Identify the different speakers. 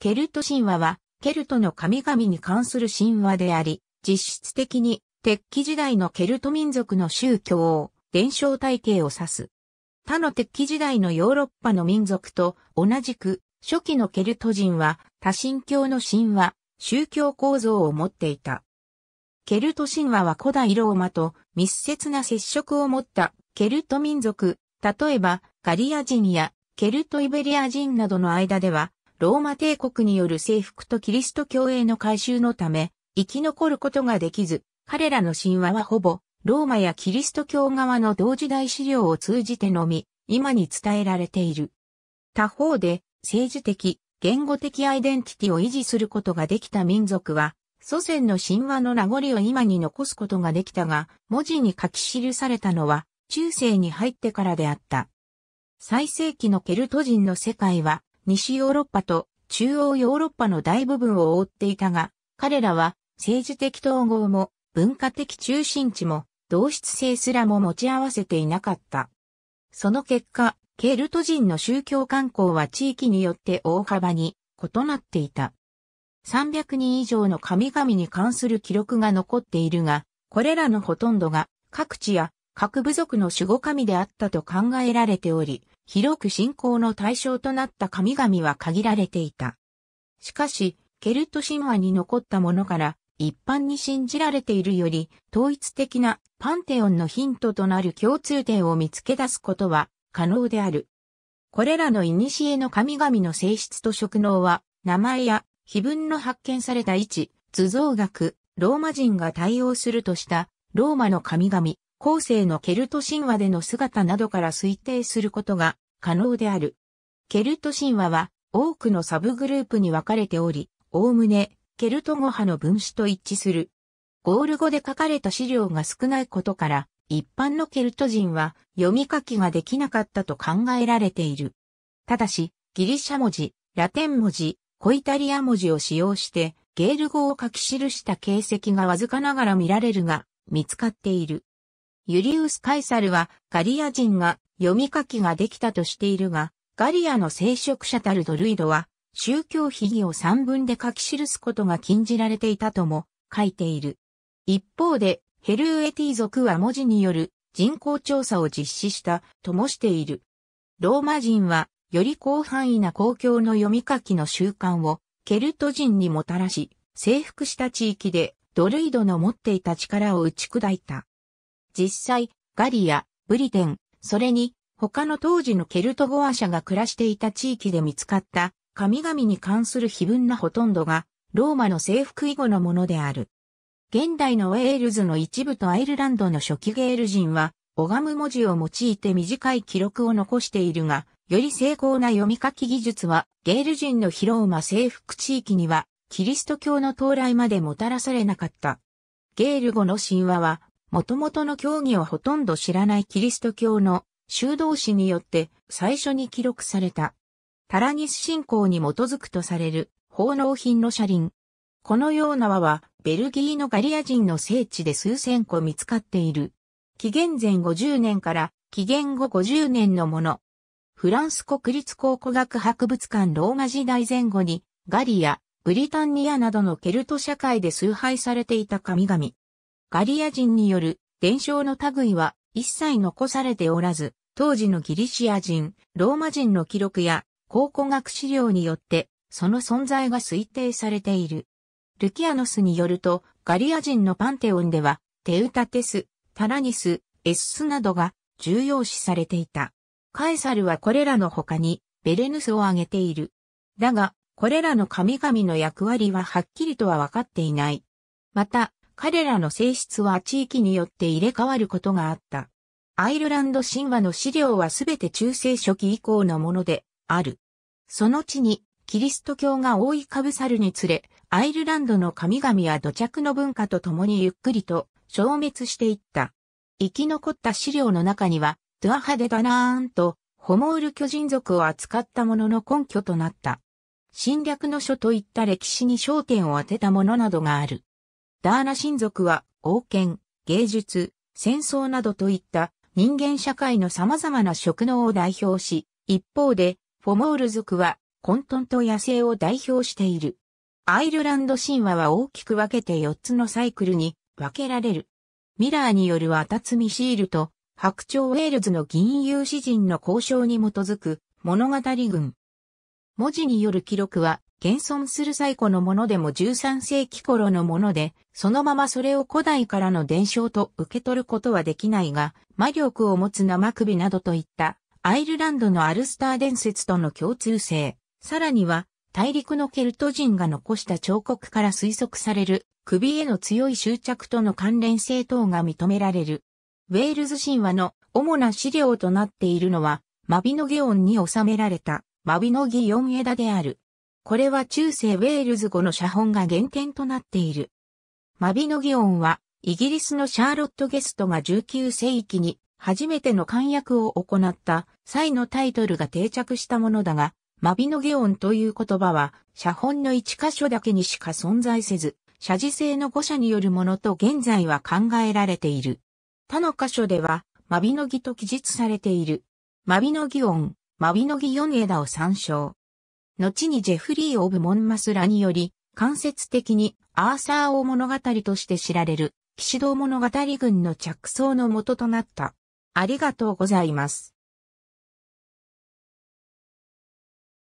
Speaker 1: ケルト神話は、ケルトの神々に関する神話であり、実質的に、鉄器時代のケルト民族の宗教を、伝承体系を指す。他の鉄器時代のヨーロッパの民族と同じく、初期のケルト人は、多神教の神話、宗教構造を持っていた。ケルト神話は古代ローマと密接な接触を持ったケルト民族、例えばガリア人やケルトイベリア人などの間ではローマ帝国による征服とキリスト教への改修のため、生き残ることができず、彼らの神話はほぼ、ローマやキリスト教側の同時代資料を通じてのみ、今に伝えられている。他方で、政治的、言語的アイデンティティを維持することができた民族は、祖先の神話の名残を今に残すことができたが、文字に書き記されたのは、中世に入ってからであった。最盛期のケルト人の世界は、西ヨーロッパと中央ヨーロッパの大部分を覆っていたが、彼らは政治的統合も文化的中心地も同質性すらも持ち合わせていなかった。その結果、ケルト人の宗教観光は地域によって大幅に異なっていた。300人以上の神々に関する記録が残っているが、これらのほとんどが各地や各部族の守護神であったと考えられており、広く信仰の対象となった神々は限られていた。しかし、ケルト神話に残ったものから、一般に信じられているより、統一的なパンテオンのヒントとなる共通点を見つけ出すことは可能である。これらの古の神々の性質と職能は、名前や碑文の発見された位置、図像学、ローマ人が対応するとした、ローマの神々、後世のケルト神話での姿などから推定することが可能である。ケルト神話は多くのサブグループに分かれており、おおむねケルト語派の分子と一致する。ゴール語で書かれた資料が少ないことから、一般のケルト人は読み書きができなかったと考えられている。ただし、ギリシャ文字、ラテン文字、コイタリア文字を使用して、ゲール語を書き記した形跡がわずかながら見られるが、見つかっている。ユリウス・カイサルはガリア人が読み書きができたとしているが、ガリアの聖職者タルド・ルイドは宗教秘義を三文で書き記すことが禁じられていたとも書いている。一方で、ヘルーエティ族は文字による人口調査を実施したともしている。ローマ人はより広範囲な公共の読み書きの習慣をケルト人にもたらし、征服した地域でドルイドの持っていた力を打ち砕いた。実際、ガリア、ブリテン、それに、他の当時のケルト語ア社が暮らしていた地域で見つかった神々に関する碑文なほとんどがローマの征服以後のものである。現代のウェールズの一部とアイルランドの初期ゲール人は拝む文字を用いて短い記録を残しているが、より精巧な読み書き技術はゲール人のーマ征服地域にはキリスト教の到来までもたらされなかった。ゲール語の神話は元々の教義をほとんど知らないキリスト教の修道士によって最初に記録された。タラニス信仰に基づくとされる奉納品の車輪。このような輪はベルギーのガリア人の聖地で数千個見つかっている。紀元前50年から紀元後50年のもの。フランス国立考古学博物館ローマ時代前後にガリア、ブリタンニアなどのケルト社会で崇拝されていた神々。ガリア人による伝承の類は一切残されておらず、当時のギリシア人、ローマ人の記録や考古学資料によってその存在が推定されている。ルキアノスによると、ガリア人のパンテオンでは、テウタテス、タラニス、エッスなどが重要視されていた。カエサルはこれらの他に、ベレヌスを挙げている。だが、これらの神々の役割ははっきりとは分かっていない。また、彼らの性質は地域によって入れ替わることがあった。アイルランド神話の資料はすべて中世初期以降のものである。その地にキリスト教が覆いかぶさるにつれ、アイルランドの神々や土着の文化と共にゆっくりと消滅していった。生き残った資料の中には、ドゥアハデダナーンとホモール巨人族を扱ったものの根拠となった。侵略の書といった歴史に焦点を当てたものなどがある。ダーナ親族は、王権、芸術、戦争などといった人間社会の様々な職能を代表し、一方で、フォモール族は混沌と野生を代表している。アイルランド神話は大きく分けて4つのサイクルに分けられる。ミラーによるワタツミシールと白鳥ウェールズの銀融詩人の交渉に基づく物語群。文字による記録は現存する最古のものでも13世紀頃のもので、そのままそれを古代からの伝承と受け取ることはできないが、魔力を持つ生首などといった、アイルランドのアルスター伝説との共通性、さらには、大陸のケルト人が残した彫刻から推測される、首への強い執着との関連性等が認められる。ウェールズ神話の主な資料となっているのは、マビノゲオンに収められた、マビノギ4枝である。これは中世ウェールズ語の写本が原点となっている。マビノギオンは、イギリスのシャーロット・ゲストが19世紀に初めての漢訳を行った際のタイトルが定着したものだが、マビノギオンという言葉は、写本の一箇所だけにしか存在せず、写字性の誤者によるものと現在は考えられている。他の箇所では、マビノギと記述されている。マビノギオン、マビノギヨン枝を参照。後にジェフリー・オブ・モンマスらにより、間接的にアーサー王物語として知られる、騎士道物語群の着想の元となった。ありがとうございます。